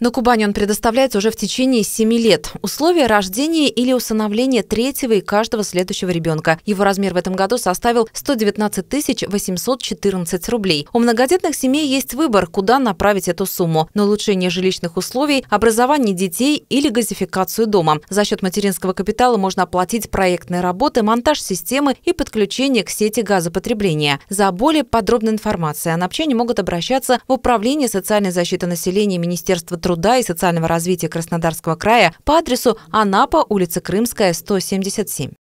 На Кубани он предоставляется уже в течение 7 лет. Условия рождения или усыновления третьего и каждого следующего ребенка. Его размер в этом году составил 119 814 рублей. У многодетных семей есть выбор, куда направить эту сумму. На улучшение жилищных условий, образование детей или газификацию дома. За счет материнского капитала можно оплатить проектные работы, монтаж системы и подключение к сети газопотребления. За более подробной информацией о НАПЧЕ могут обращаться в Управление социальной защиты населения Министерства труда труда и социального развития Краснодарского края по адресу Анапа, улица Крымская, 177.